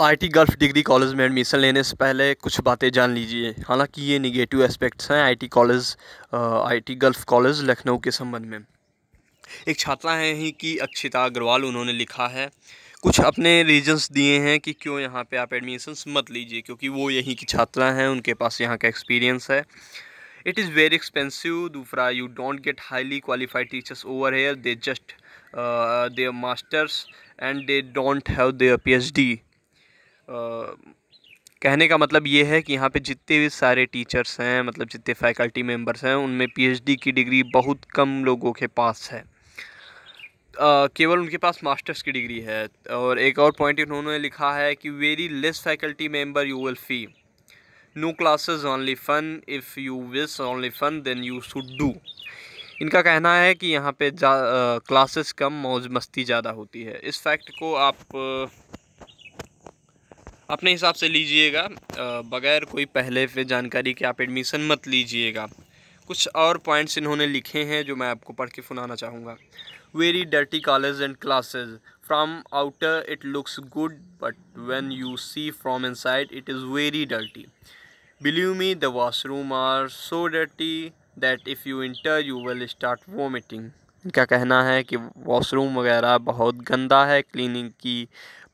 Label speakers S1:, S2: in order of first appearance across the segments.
S1: IT Gulf degree college में admission लेने से पहले कुछ बातें जान लीजिए हालांकि ये निगेटिव एस्पेक्ट्स हैं IT college IT Gulf college Lucknow के संबंध में एक छात्रा हैं ही की अक्षिता अग्रवाल उन्होंने लिखा है कुछ अपने रीजंस दिए हैं कि क्यों यहाँ पे आप एडमिशन्स मत लीजिए क्योंकि वो यहीं की छात्रा हैं उनके पास यहाँ का एक्सपीरियंस है इट इज़ वेरी एक्सपेंसिव दूसरा you don't get highly qualified teachers over here they just their masters and they don't have their P कहने का मतलब ये है कि यहाँ पे जितने भी सारे टीचर्स हैं मतलब जितने फैकल्टी मेंबर्स हैं उनमें पीएचडी की डिग्री बहुत कम लोगों के पास है केवल उनके पास मास्टर्स की डिग्री है और एक और पॉइंट उन्होंने लिखा है कि very less faculty member you will feel no classes only fun if you wish only fun then you should do इनका कहना है कि यहाँ पे क्लासेस कम मौज मस्ती ज़्यादा होती है इस फैक्ट को आप अपने हिसाब से लीजिएगा बगैर कोई पहले पे जानकारी के आप एडमिशन मत लीजिएगा कुछ और पॉइंट्स इन्होंने लिखे हैं जो मैं आपको पढ़ के सुनाना चाहूँगा very dirty college and classes from outer it looks good but when you see from inside it is very dirty believe me the washroom are so dirty that if you enter you will start vomiting इनका कहना है कि washroom वगैरह बहुत गंदा है cleaning की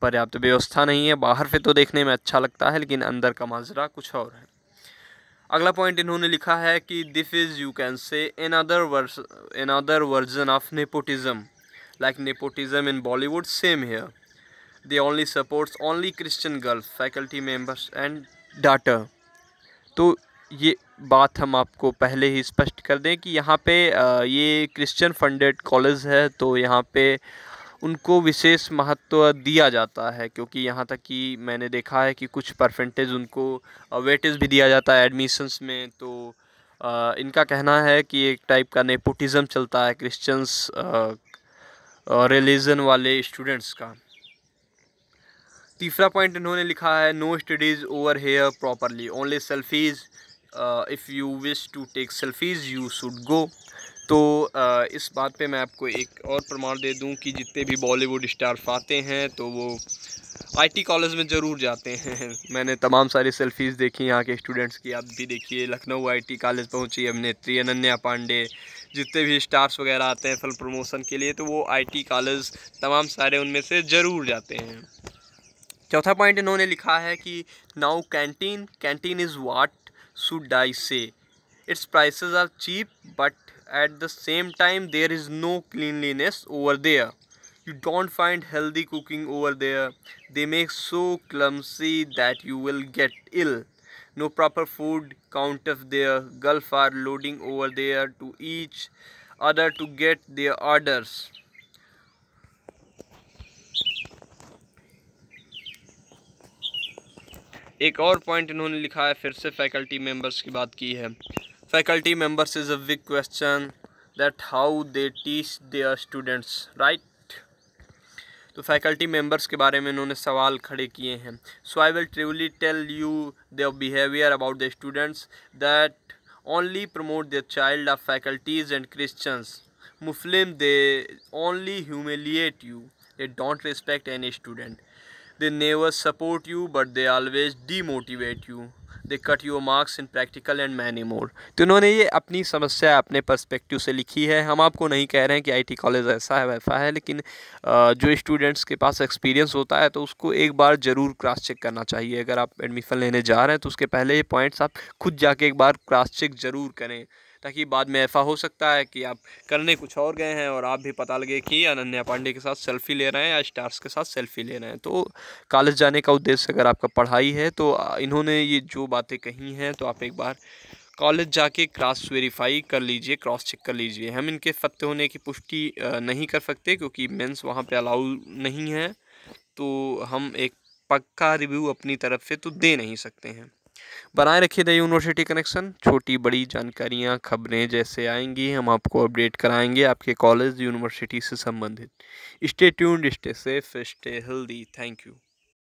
S1: पर्याप्त व्यवस्था नहीं है बाहर से तो देखने में अच्छा लगता है लेकिन अंदर का माजरा कुछ और है अगला पॉइंट इन्होंने लिखा है कि this is you can say another worse another version of nepotism like nepotism in Bollywood same here they only supports only Christian girls faculty members and daughter तो ये बात हम आपको पहले ही स्पष्ट कर दें कि यहाँ पे ये क्रिश्चियन फंडेड कॉलेज है तो यहाँ पे उनको विशेष महत्व दिया जाता है क्योंकि यहाँ तक कि मैंने देखा है कि कुछ परसेंटेज उनको वेटेज भी दिया जाता है एडमिशन्स में तो इनका कहना है कि एक टाइप का नेपोटिज़म चलता है क्रिश्चियंस रिलीजन वाले स्टूडेंट्स का तीसरा पॉइंट इन्होंने लिखा है no studies over here properly only selfies if you wish to take selfies you should go तो uh, इस बात पे मैं आपको एक और प्रमाण दे दूं कि जितने भी बॉलीवुड स्टार आते हैं तो वो आईटी कॉलेज में ज़रूर जाते हैं मैंने तमाम सारी सेल्फीज़ देखी यहाँ के स्टूडेंट्स की आप भी देखिए लखनऊ आईटी कॉलेज पहुँची अभिनेत्री अनन्या पांडे जितने भी स्टार्स वगैरह आते हैं फिल्म प्रमोशन के लिए तो वो आईटी कॉलेज तमाम सारे उनमें से ज़रूर जाते हैं चौथा पॉइंट इन्होंने लिखा है कि now canteen canteen is what should I say? Its prices are cheap but at the same time there is no cleanliness over there. You don't find healthy cooking over there. They make so clumsy that you will get ill. No proper food Count of their Gulf are loading over there to each other to get their orders. एक और point इन्होंने लिखा है फिर से faculty members की बात की है faculty members is a big question that how they teach their students right तो फैकल्टी मेंबर्स के बारे में इन्होंने सवाल खड़े किए हैं so I will truly tell you their behaviour about the students that only promote the child of faculties and Christians. Muslim they only humiliate you they don't respect any student They never support you, but they always demotivate you. They cut your marks in practical and many more तो उन्होंने ये अपनी समस्या अपने perspective से लिखी है हम आपको नहीं कह रहे हैं कि आईटी कॉलेज ऐसा है वैसा है लेकिन जो स्टूडेंट्स के पास एक्सपीरियंस होता है तो उसको एक बार ज़रूर क्रॉस चेक करना चाहिए अगर आप एडमिशन लेने जा रहे हैं तो उसके पहले ये पॉइंट्स आप खुद जाके एक बार क्रॉस चेक ज़रूर करें ताकि बाद में ऐसा हो सकता है कि आप करने कुछ और गए हैं और आप भी पता लगे कि अनन्या पांडे के साथ सेल्फ़ी ले रहे हैं या स्टार्स के साथ सेल्फ़ी ले रहे हैं तो कॉलेज जाने का उद्देश्य अगर आपका पढ़ाई है तो इन्होंने ये जो बातें कही हैं तो आप एक बार कॉलेज जाके क्रॉस वेरीफाई कर लीजिए क्रॉस चेक कर लीजिए हम इनके सत्य होने की पुष्टि नहीं कर सकते क्योंकि मेंस वहाँ पे अलाउ नहीं है तो हम एक पक्का रिव्यू अपनी तरफ से तो दे नहीं सकते हैं बनाए रखिए द यूनिवर्सिटी कनेक्शन छोटी बड़ी जानकारियाँ खबरें जैसे आएंगी हम आपको अपडेट कराएंगे आपके कॉलेज यूनिवर्सिटी से संबंधित stay tuned stay safe stay healthy thank you